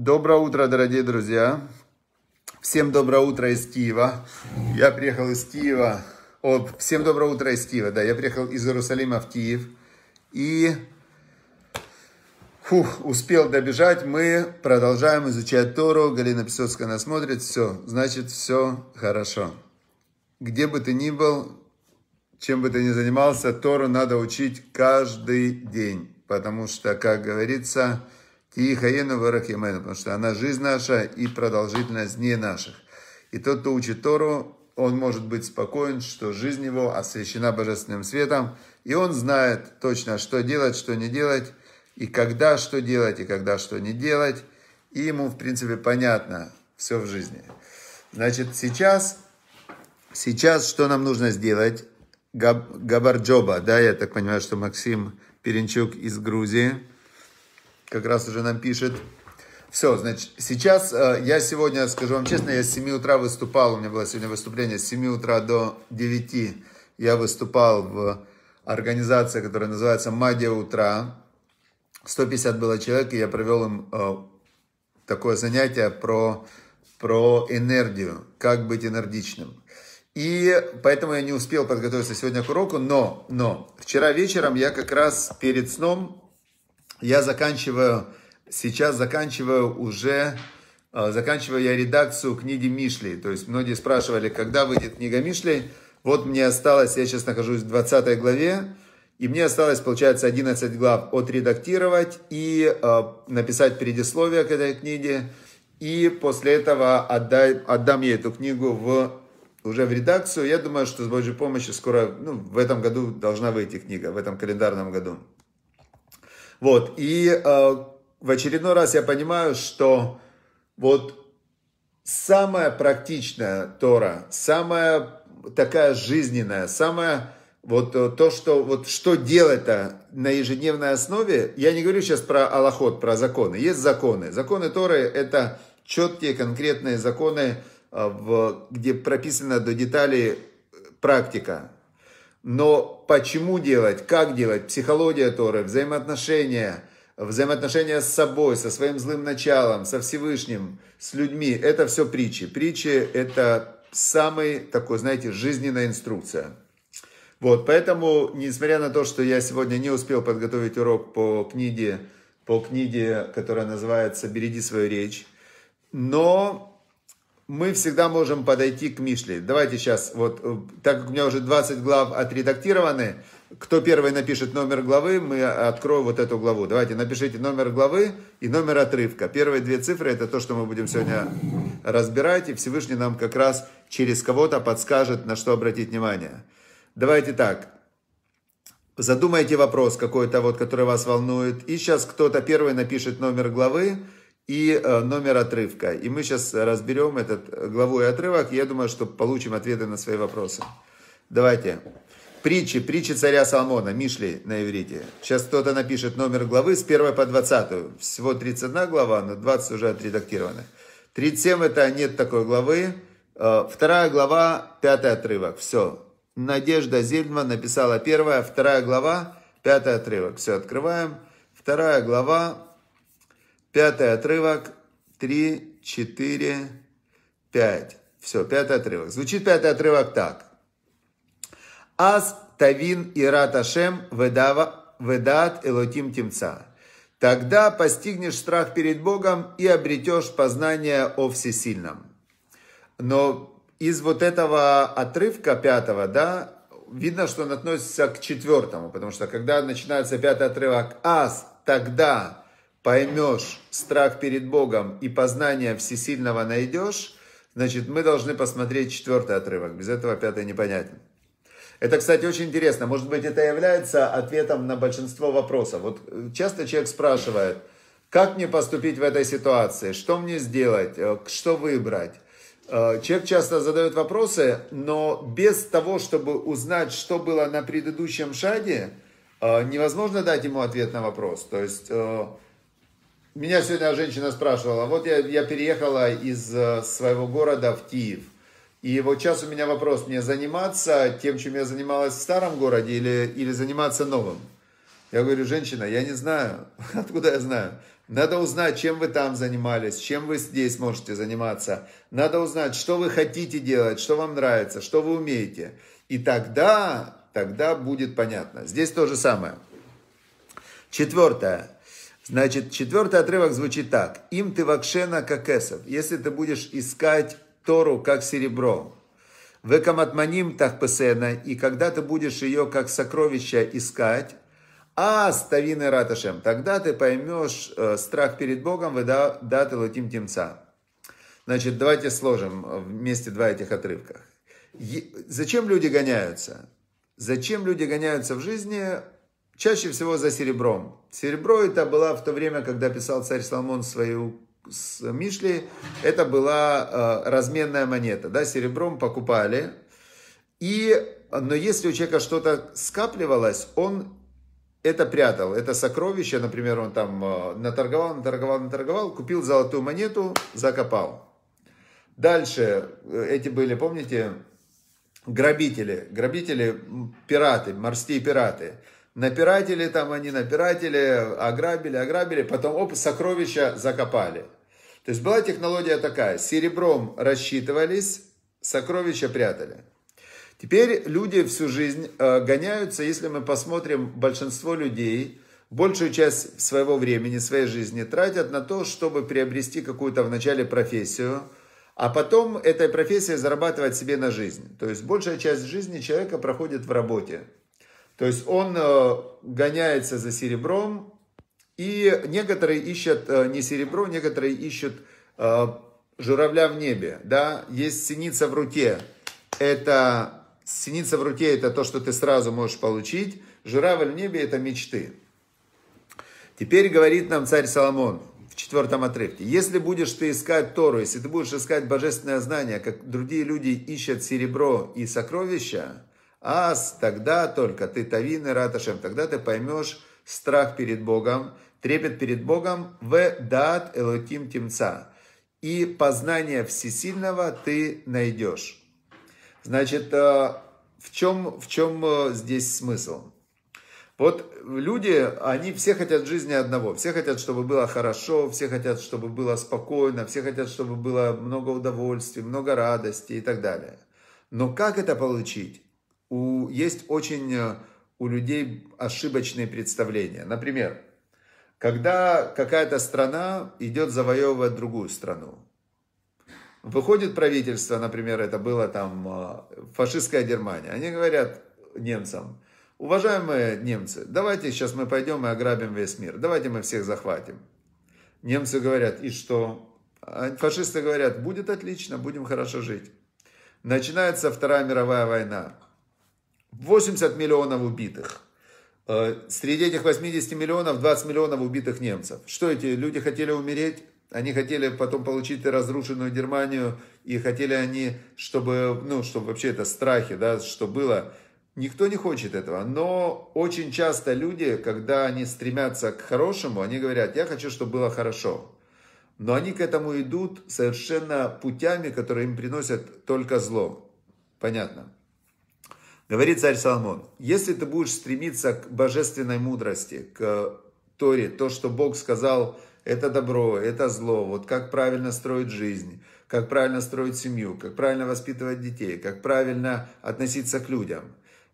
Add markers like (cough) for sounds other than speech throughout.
Доброе утро, дорогие друзья. Всем доброе утро из Киева. Я приехал из Киева. О, всем доброе утро из Киева, да. Я приехал из Иерусалима в Киев. И фух, успел добежать. Мы продолжаем изучать Тору. Галина Песоцкая нас смотрит. Все, значит, все хорошо. Где бы ты ни был, чем бы ты ни занимался, Тору надо учить каждый день. Потому что, как говорится, и хаену варахимену, потому что она жизнь наша и продолжительность дней наших. И тот, кто учит Тору, он может быть спокоен, что жизнь его освещена божественным светом, и он знает точно, что делать, что не делать, и когда что делать, и когда что не делать, и ему, в принципе, понятно все в жизни. Значит, сейчас, сейчас что нам нужно сделать? Габарджоба, да, я так понимаю, что Максим Перенчук из Грузии – как раз уже нам пишет. Все, значит, сейчас э, я сегодня, скажу вам честно, я с 7 утра выступал, у меня было сегодня выступление с 7 утра до 9. Я выступал в организации, которая называется «Магия утра». 150 было человек, и я провел им э, такое занятие про, про энергию, как быть энергичным. И поэтому я не успел подготовиться сегодня к уроку, но, но вчера вечером я как раз перед сном я заканчиваю, сейчас заканчиваю уже, э, заканчиваю я редакцию книги Мишли. То есть многие спрашивали, когда выйдет книга Мишли. Вот мне осталось, я сейчас нахожусь в 20 главе, и мне осталось, получается, 11 глав отредактировать и э, написать предисловие к этой книге. И после этого отдай, отдам ей эту книгу в, уже в редакцию. Я думаю, что с Божьей помощью скоро, ну, в этом году должна выйти книга, в этом календарном году. Вот, и э, в очередной раз я понимаю, что вот самая практичная Тора, самая такая жизненная, самая вот э, то, что, вот что делать-то на ежедневной основе, я не говорю сейчас про Аллахот, про законы. Есть законы. Законы Торы – это четкие, конкретные законы, э, в, где прописана до деталей практика, но почему делать, как делать, психология Торы, взаимоотношения, взаимоотношения с собой, со своим злым началом, со Всевышним, с людьми, это все притчи. Притчи – это самый такой, знаете, жизненная инструкция. Вот, поэтому, несмотря на то, что я сегодня не успел подготовить урок по книге, по книге, которая называется «Береги свою речь», но мы всегда можем подойти к Мишле. Давайте сейчас, вот, э, так как у меня уже 20 глав отредактированы, кто первый напишет номер главы, мы откроем вот эту главу. Давайте напишите номер главы и номер отрывка. Первые две цифры это то, что мы будем сегодня разбирать, и Всевышний нам как раз через кого-то подскажет, на что обратить внимание. Давайте так. Задумайте вопрос какой-то, вот, который вас волнует. И сейчас кто-то первый напишет номер главы, и э, номер отрывка. И мы сейчас разберем этот э, главу и отрывок. Я думаю, что получим ответы на свои вопросы. Давайте. Притчи, притчи царя Соломона, Мишли на иврите. Сейчас кто-то напишет номер главы с 1 по 20. Всего 31 глава, но 20 уже отредактированы. 37 это нет такой главы. Э, вторая глава, пятый отрывок. Все. Надежда Зельдман написала первая, вторая глава, пятый отрывок. Все, открываем. Вторая глава, Пятый отрывок. Три, четыре, пять. Все, пятый отрывок. Звучит пятый отрывок так. Аз тавин ират ашем ведава, ведат элотим тимца. Тогда постигнешь страх перед Богом и обретешь познание о всесильном. Но из вот этого отрывка пятого, да, видно, что он относится к четвертому, потому что когда начинается пятый отрывок «Аз», «Тогда», поймешь страх перед Богом и познание всесильного найдешь, значит, мы должны посмотреть четвертый отрывок. Без этого пятый непонятен. Это, кстати, очень интересно. Может быть, это является ответом на большинство вопросов. Вот э, часто человек спрашивает, как мне поступить в этой ситуации, что мне сделать, э, что выбрать. Э, человек часто задает вопросы, но без того, чтобы узнать, что было на предыдущем шаге, невозможно дать ему ответ на вопрос. То есть меня сегодня женщина спрашивала, вот я, я переехала из э, своего города в Киев. И вот сейчас у меня вопрос, мне заниматься тем, чем я занималась в старом городе или, или заниматься новым? Я говорю, женщина, я не знаю, (laughs) откуда я знаю. Надо узнать, чем вы там занимались, чем вы здесь можете заниматься. Надо узнать, что вы хотите делать, что вам нравится, что вы умеете. И тогда, тогда будет понятно. Здесь то же самое. Четвертое. Значит, четвертый отрывок звучит так. «Им ты вакшена какесов». Если ты будешь искать Тору как серебро. так тахпесена». И когда ты будешь ее как сокровище искать, а ставины раташем, тогда ты поймешь э, страх перед Богом, вы даты лутим темца. Значит, давайте сложим э, вместе два этих отрывка. Зачем люди гоняются? Зачем люди гоняются в жизни? Чаще всего за серебром. Серебро это было в то время, когда писал царь Соломон свою с Мишли, это была э, разменная монета, да, серебром покупали. И, но если у человека что-то скапливалось, он это прятал, это сокровище, например, он там э, наторговал, наторговал, наторговал, купил золотую монету, закопал. Дальше э, эти были, помните, грабители, грабители, пираты, морские пираты – Напиратели там они, напиратели, ограбили, ограбили, потом оп, сокровища закопали. То есть была технология такая, серебром рассчитывались, сокровища прятали. Теперь люди всю жизнь э, гоняются, если мы посмотрим, большинство людей большую часть своего времени, своей жизни тратят на то, чтобы приобрести какую-то вначале профессию, а потом этой профессией зарабатывать себе на жизнь. То есть большая часть жизни человека проходит в работе. То есть он э, гоняется за серебром, и некоторые ищут э, не серебро, некоторые ищут э, журавля в небе, да, есть синица в руке, это синица в руке, это то, что ты сразу можешь получить, журавль в небе, это мечты. Теперь говорит нам царь Соломон в четвертом отрывке, если будешь ты искать Тору, если ты будешь искать божественное знание, как другие люди ищут серебро и сокровища, Аз, тогда только ты Тавины Раташем, тогда ты поймешь страх перед Богом, трепет перед Богом в дат элоким темца. И познание всесильного ты найдешь. Значит, э, в чем, в чем э, здесь смысл? Вот люди, они все хотят жизни одного. Все хотят, чтобы было хорошо, все хотят, чтобы было спокойно, все хотят, чтобы было много удовольствий, много радости и так далее. Но как это получить? У, есть очень э, у людей ошибочные представления. Например, когда какая-то страна идет завоевывать другую страну, выходит правительство, например, это было там э, фашистская Германия, они говорят немцам, уважаемые немцы, давайте сейчас мы пойдем и ограбим весь мир, давайте мы всех захватим. Немцы говорят, и что? А фашисты говорят, будет отлично, будем хорошо жить. Начинается Вторая мировая война. 80 миллионов убитых. Э, среди этих 80 миллионов 20 миллионов убитых немцев. Что эти люди хотели умереть? Они хотели потом получить разрушенную Германию, и хотели они, чтобы, ну, чтобы вообще это страхи, да, что было. Никто не хочет этого, но очень часто люди, когда они стремятся к хорошему, они говорят, я хочу, чтобы было хорошо. Но они к этому идут совершенно путями, которые им приносят только зло. Понятно? Говорит царь Соломон, если ты будешь стремиться к божественной мудрости, к Торе, то, что Бог сказал, это добро, это зло, вот как правильно строить жизнь, как правильно строить семью, как правильно воспитывать детей, как правильно относиться к людям.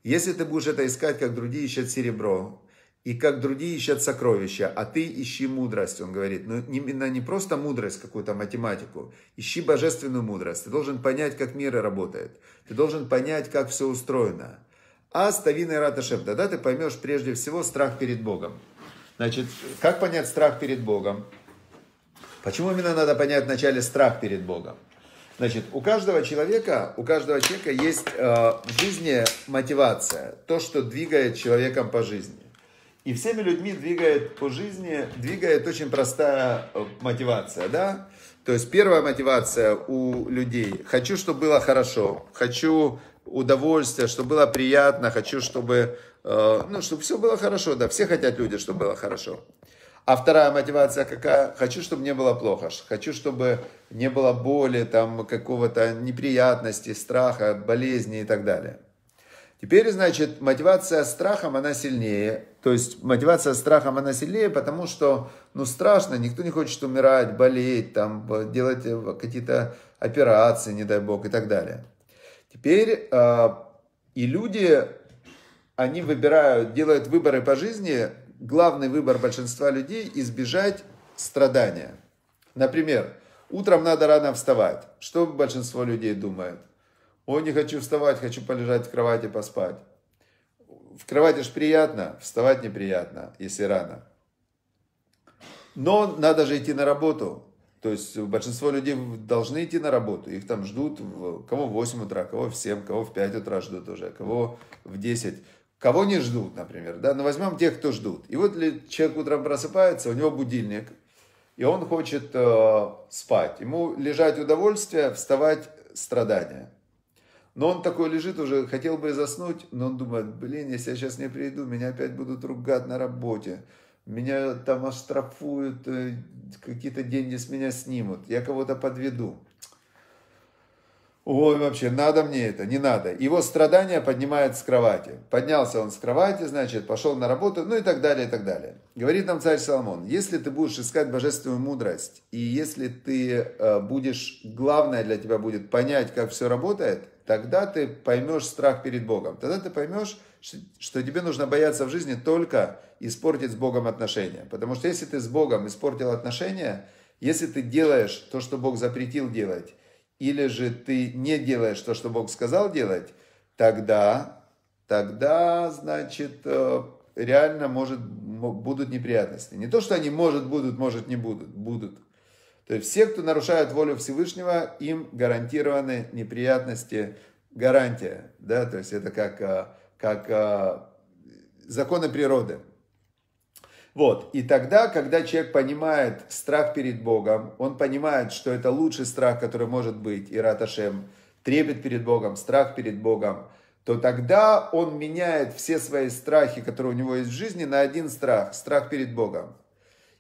Если ты будешь это искать, как другие ищут серебро, и как другие ищут сокровища, а ты ищи мудрость, он говорит. Но ну, именно не просто мудрость, какую-то а математику. Ищи божественную мудрость. Ты должен понять, как мир работает. Ты должен понять, как все устроено. А ставина да-да, ты поймешь прежде всего страх перед Богом. Значит, как понять страх перед Богом? Почему именно надо понять вначале страх перед Богом? Значит, у каждого человека, у каждого человека есть э, в жизни мотивация, то, что двигает человеком по жизни. И всеми людьми двигает по жизни, двигает очень простая э, мотивация, да? То есть первая мотивация у людей. Хочу, чтобы было хорошо. Хочу удовольствия, чтобы было приятно. Хочу, чтобы, э, ну, чтобы все было хорошо. Да, все хотят люди, чтобы было хорошо. А вторая мотивация какая? Хочу, чтобы не было плохо. Хочу, чтобы не было боли, там, какого-то неприятности, страха, болезни и так далее. Теперь, значит, мотивация страхом, она сильнее. То есть мотивация страхом, она сильнее, потому что, ну, страшно, никто не хочет умирать, болеть, там, делать э, какие-то операции, не дай бог, и так далее. Теперь э, и люди, они выбирают, делают выборы по жизни, главный выбор большинства людей – избежать страдания. Например, утром надо рано вставать. Что большинство людей думает – Ой, не хочу вставать, хочу полежать в кровати, поспать. В кровати же приятно, вставать неприятно, если рано. Но надо же идти на работу. То есть большинство людей должны идти на работу. Их там ждут, кого в 8 утра, кого в 7, кого в 5 утра ждут уже, кого в 10. Кого не ждут, например, да, но ну, возьмем тех, кто ждут. И вот человек утром просыпается, у него будильник, и он хочет э, спать. Ему лежать удовольствие, вставать страдания. Но он такой лежит уже, хотел бы и заснуть, но он думает, блин, если я сейчас не приду, меня опять будут ругать на работе. Меня там оштрафуют, э, какие-то деньги с меня снимут, я кого-то подведу. Ой, вообще, надо мне это, не надо. Его страдания поднимает с кровати. Поднялся он с кровати, значит, пошел на работу, ну и так далее, и так далее. Говорит нам царь Соломон, если ты будешь искать божественную мудрость, и если ты э, будешь, главное для тебя будет понять, как все работает, тогда ты поймешь страх перед Богом. Тогда ты поймешь, что тебе нужно бояться в жизни только испортить с Богом отношения. Потому что если ты с Богом испортил отношения, если ты делаешь то, что Бог запретил делать, или же ты не делаешь то, что Бог сказал делать, тогда, тогда, значит, э, реально может, будут неприятности. Не то, что они может, будут, может, не будут, будут. То есть все, кто нарушают волю Всевышнего, им гарантированы неприятности, гарантия. Да? То есть это как, э, как э, законы природы. Вот. И тогда, когда человек понимает страх перед Богом, он понимает, что это лучший страх, который может быть, и Раташем, трепет перед Богом, страх перед Богом, то тогда он меняет все свои страхи, которые у него есть в жизни, на один страх, страх перед Богом.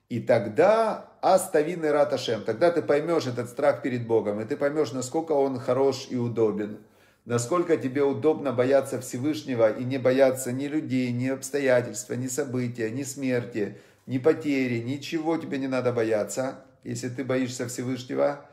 И тогда Аставин и Раташем, тогда ты поймешь этот страх перед Богом, и ты поймешь, насколько он хорош и удобен, насколько тебе удобно бояться Всевышнего и не бояться ни людей, ни обстоятельства, ни события, ни смерти, ни потери, ничего тебе не надо бояться, если ты боишься Всевышнего.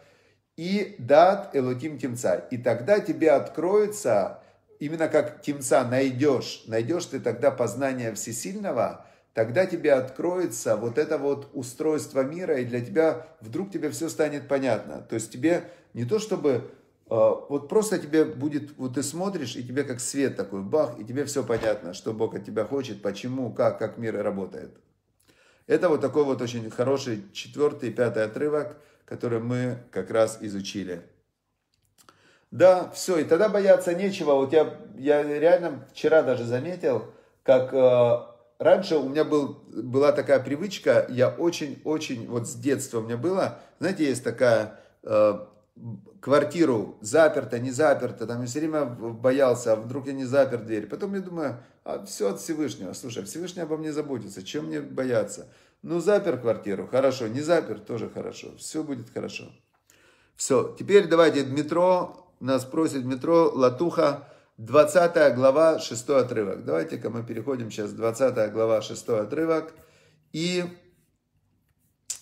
И дат элотим тимца. И тогда тебе откроется, именно как тимца найдешь, найдешь ты тогда познание всесильного – тогда тебе откроется вот это вот устройство мира, и для тебя вдруг тебе все станет понятно. То есть тебе не то чтобы э, вот просто тебе будет, вот ты смотришь, и тебе как свет такой, бах, и тебе все понятно, что Бог от тебя хочет, почему, как, как мир работает. Это вот такой вот очень хороший четвертый пятый отрывок, который мы как раз изучили. Да, все, и тогда бояться нечего. Вот я, я реально вчера даже заметил, как э, Раньше у меня был, была такая привычка, я очень-очень, вот с детства у меня было, знаете, есть такая э, квартиру, заперто, не заперто, там я все время боялся, а вдруг я не запер дверь. Потом я думаю, а все от Всевышнего, слушай, Всевышний обо мне заботится, чем мне бояться? Ну, запер квартиру, хорошо, не запер, тоже хорошо, все будет хорошо. Все, теперь давайте Дмитро нас просит Дмитро Латуха, 20 глава, 6 отрывок. Давайте-ка мы переходим сейчас 20 глава, 6 отрывок. И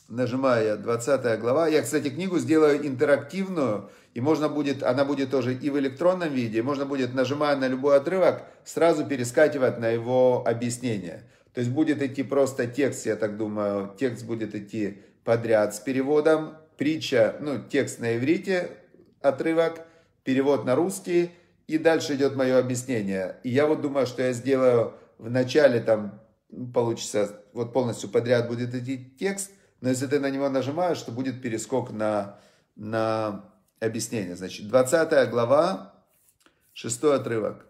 нажимая я 20 глава. Я, кстати, книгу сделаю интерактивную, и можно будет, она будет тоже и в электронном виде, можно будет, нажимая на любой отрывок, сразу перескакивать на его объяснение. То есть будет идти просто текст, я так думаю, текст будет идти подряд с переводом, притча, ну, текст на иврите, отрывок, перевод на русский – и дальше идет мое объяснение. И я вот думаю, что я сделаю в начале, там, получится, вот полностью подряд будет идти текст, но если ты на него нажимаешь, то будет перескок на, на объяснение. Значит, 20 глава, 6 отрывок.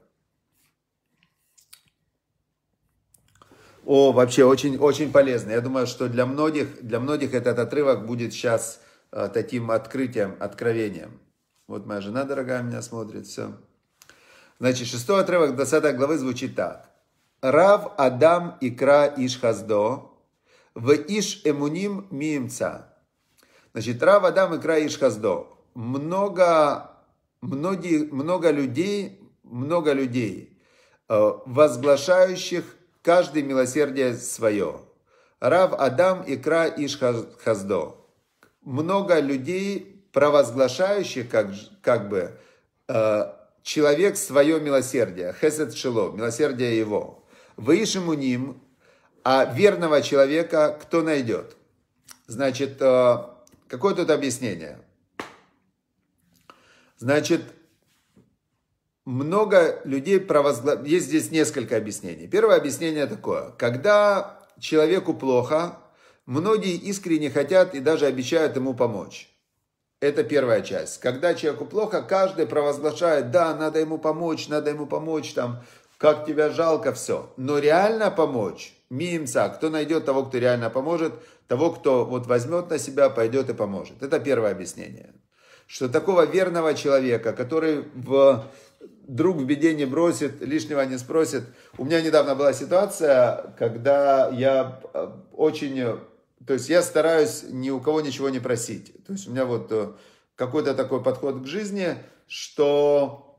О, вообще очень, очень полезно. Я думаю, что для многих, для многих этот отрывок будет сейчас э, таким открытием, откровением. Вот моя жена дорогая меня смотрит, все. Значит, шестой отрывок 20 главы звучит так. Рав Адам Икра ишхаздо, Хаздо, в Иш Эмуним Мимца. Значит, Рав Адам Икра ишхаздо. Много, многие, много людей, много людей, э, возглашающих каждый милосердие свое. Рав Адам Икра ишхаздо. Много людей, провозглашающих как, как бы э, человек свое милосердие, хесед шело, милосердие его. Выишему ним, а верного человека кто найдет? Значит, э, какое тут объяснение? Значит, много людей провозглашают... Есть здесь несколько объяснений. Первое объяснение такое. Когда человеку плохо, многие искренне хотят и даже обещают ему помочь. Это первая часть. Когда человеку плохо, каждый провозглашает, да, надо ему помочь, надо ему помочь, там, как тебя жалко, все. Но реально помочь, мимца, кто найдет того, кто реально поможет, того, кто вот возьмет на себя, пойдет и поможет. Это первое объяснение. Что такого верного человека, который в друг в беде не бросит, лишнего не спросит. У меня недавно была ситуация, когда я э, очень то есть я стараюсь ни у кого ничего не просить. То есть у меня вот э, какой-то такой подход к жизни, что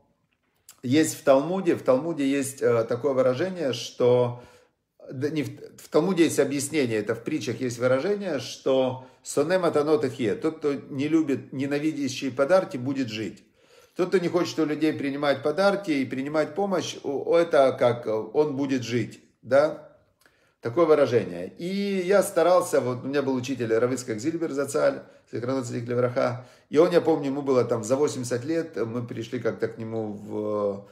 есть в Талмуде, в Талмуде есть э, такое выражение, что да не, в Талмуде есть объяснение, это в притчах есть выражение, что сонем атанот тот, кто не любит ненавидящие подарки, будет жить. Тот, кто не хочет у людей принимать подарки и принимать помощь, это как э, он будет жить, да? такое выражение. И я старался, вот у меня был учитель Равицкак Зильбер Зацаль, Сехраноцелик Левраха, и он, я помню, ему было там за 80 лет, мы пришли как-то к нему в,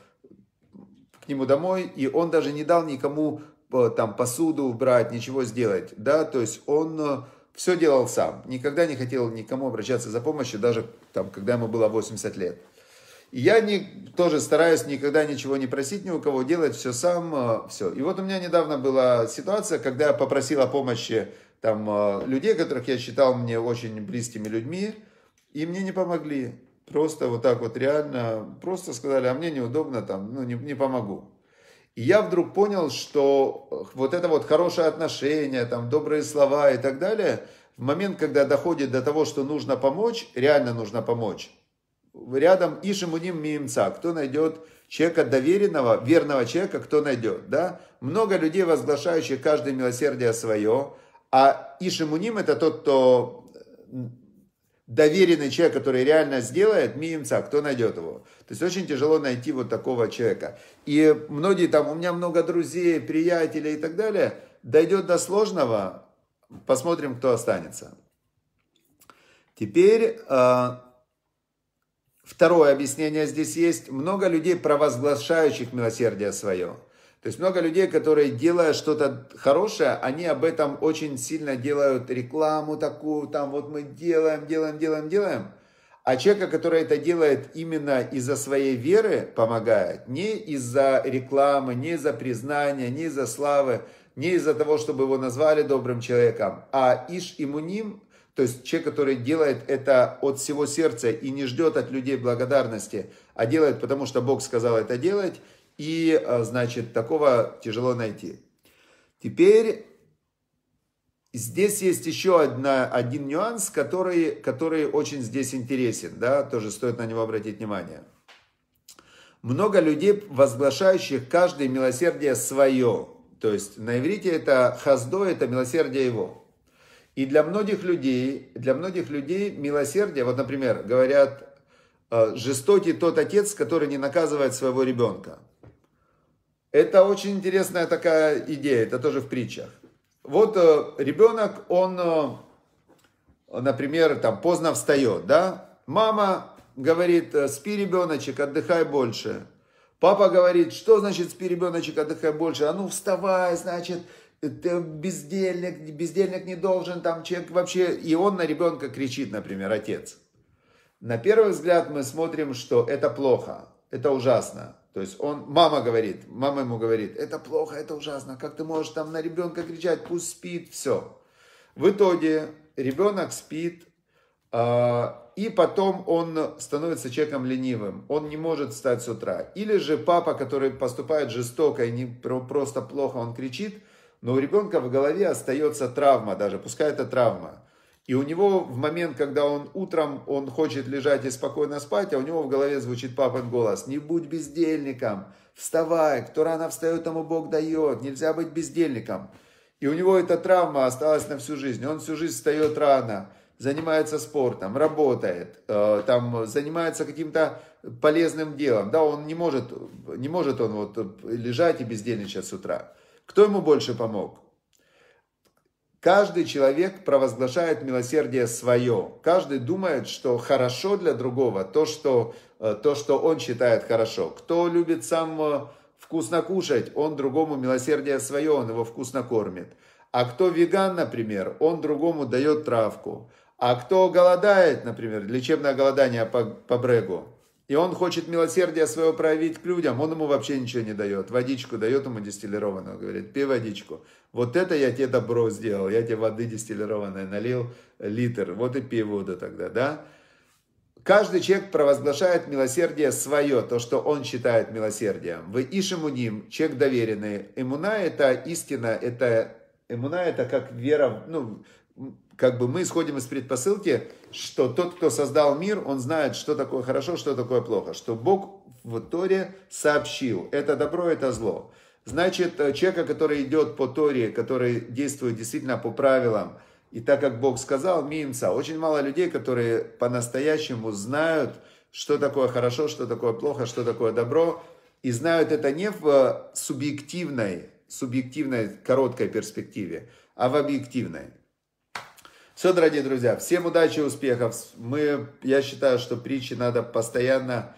к нему домой, и он даже не дал никому э, там посуду брать, ничего сделать, да, то есть он э, все делал сам, никогда не хотел никому обращаться за помощью, даже там, когда ему было 80 лет я не, тоже стараюсь никогда ничего не просить ни у кого, делать все сам, э, все. И вот у меня недавно была ситуация, когда я попросил о помощи там э, людей, которых я считал мне очень близкими людьми, и мне не помогли. Просто вот так вот реально, просто сказали, а мне неудобно там, ну не, не помогу. И я вдруг понял, что э, вот это вот хорошее отношение, там добрые слова и так далее, в момент, когда доходит до того, что нужно помочь, реально нужно помочь, рядом Ишимуним Миимца, кто найдет человека доверенного, верного человека, кто найдет, да? Много людей, возглашающих каждое милосердие свое, а Ишимуним это тот, кто доверенный человек, который реально сделает, миемца, кто найдет его. То есть очень тяжело найти вот такого человека. И многие там, у меня много друзей, приятелей и так далее, дойдет до сложного, посмотрим, кто останется. Теперь а, Второе объяснение здесь есть. Много людей, провозглашающих милосердие свое. То есть много людей, которые, делая что-то хорошее, они об этом очень сильно делают рекламу такую, там вот мы делаем, делаем, делаем, делаем. А человека, который это делает именно из-за своей веры, помогает, не из-за рекламы, не из-за признания, не из-за славы, не из-за того, чтобы его назвали добрым человеком, а иш имуним то есть человек, который делает это от всего сердца и не ждет от людей благодарности, а делает, потому что Бог сказал это делать, и, а, значит, такого тяжело найти. Теперь здесь есть еще одна, один нюанс, который, который очень здесь интересен, да, тоже стоит на него обратить внимание. Много людей, возглашающих каждое милосердие свое, то есть на иврите это хаздо, это милосердие его. И для многих людей, для многих людей милосердие, вот, например, говорят, э, жестокий тот отец, который не наказывает своего ребенка. Это очень интересная такая идея, это тоже в притчах. Вот э, ребенок, он, э, например, там поздно встает, да? Мама говорит, спи, ребеночек, отдыхай больше. Папа говорит, что значит спи, ребеночек, отдыхай больше? А ну вставай, значит, бездельник, бездельник не должен, там человек вообще, и он на ребенка кричит, например, отец. На первый взгляд мы смотрим, что это плохо, это ужасно. То есть он, мама говорит, мама ему говорит, это плохо, это ужасно, как ты можешь там на ребенка кричать, пусть спит, все. В итоге ребенок спит, а, и потом он становится человеком ленивым, он не может встать с утра. Или же папа, который поступает жестоко и не просто плохо, он кричит, но у ребенка в голове остается травма даже, пускай это травма. И у него в момент, когда он утром, он хочет лежать и спокойно спать, а у него в голове звучит папин голос, не будь бездельником, вставай, кто рано встает, тому Бог дает, нельзя быть бездельником. И у него эта травма осталась на всю жизнь, он всю жизнь встает рано, занимается спортом, работает, э, там, занимается каким-то полезным делом, да, он не может, не может он вот лежать и бездельничать с утра. Кто ему больше помог? Каждый человек провозглашает милосердие свое. Каждый думает, что хорошо для другого то, что, э, то, что он считает хорошо. Кто любит сам э, вкусно кушать, он другому милосердие свое, он его вкусно кормит. А кто веган, например, он другому дает травку. А кто голодает, например, лечебное голодание по, по Брегу, и он хочет милосердия своего проявить к людям, он ему вообще ничего не дает. Водичку дает ему дистиллированную, говорит, пей водичку. Вот это я тебе добро сделал, я тебе воды дистиллированной налил, литр, вот и пей воду тогда, да? Каждый человек провозглашает милосердие свое, то, что он считает милосердием. Вы ишемуним, человек доверенный. Эмуна – это истина, это Эмуна – это как вера, ну, как бы мы исходим из предпосылки, что тот, кто создал мир, он знает, что такое хорошо, что такое плохо, что Бог в Торе сообщил, это добро, это зло. Значит, э, человека, который идет по Торе, который действует действительно по правилам, и так как Бог сказал, мимца, очень мало людей, которые по-настоящему знают, что такое хорошо, что такое плохо, что такое добро, и знают это не в э, субъективной, субъективной короткой перспективе, а в объективной. Все, дорогие друзья, всем удачи и успехов. Мы, я считаю, что притчи надо постоянно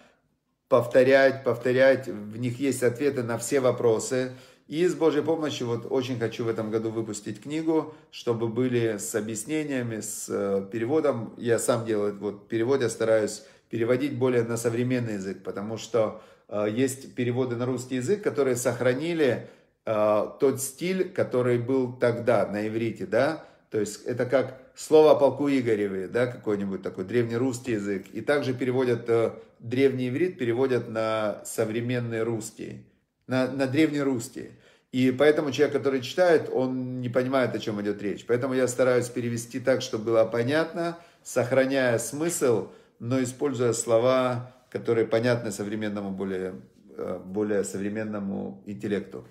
повторять, повторять. В них есть ответы на все вопросы. И с Божьей помощью, вот очень хочу в этом году выпустить книгу, чтобы были с объяснениями, с э, переводом. Я сам делаю вот перевод, я стараюсь переводить более на современный язык, потому что э, есть переводы на русский язык, которые сохранили э, тот стиль, который был тогда на иврите, да, то есть это как слово о полку Игореве, да, какой-нибудь такой древнерусский язык. И также переводят э, древний иврит, переводят на современный русский, на, на древнерусский. И поэтому человек, который читает, он не понимает, о чем идет речь. Поэтому я стараюсь перевести так, чтобы было понятно, сохраняя смысл, но используя слова, которые понятны современному, более, э, более современному интеллекту.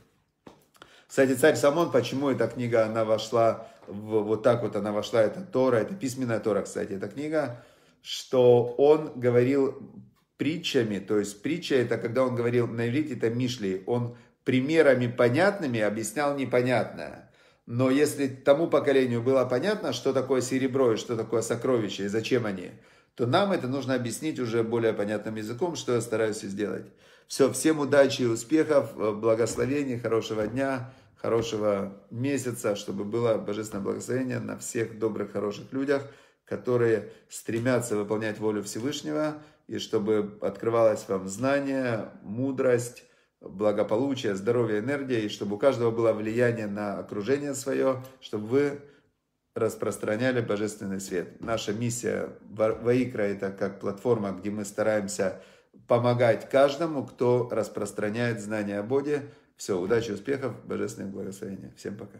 Кстати, «Царь Самон», почему эта книга, она вошла вот так вот она вошла, эта Тора, это письменная Тора, кстати, эта книга, что он говорил притчами, то есть притча это когда он говорил на иврите, это Мишли, он примерами понятными объяснял непонятное. Но если тому поколению было понятно, что такое серебро и что такое сокровище, и зачем они, то нам это нужно объяснить уже более понятным языком, что я стараюсь и сделать. Все, всем удачи и успехов, э, благословений, хорошего дня хорошего месяца, чтобы было божественное благословение на всех добрых, хороших людях, которые стремятся выполнять волю Всевышнего, и чтобы открывалось вам знание, мудрость, благополучие, здоровье, энергия, и чтобы у каждого было влияние на окружение свое, чтобы вы распространяли божественный свет. Наша миссия Ваикра – это как платформа, где мы стараемся помогать каждому, кто распространяет знания о Боге, все, удачи, успехов, божественных благословения. Всем пока.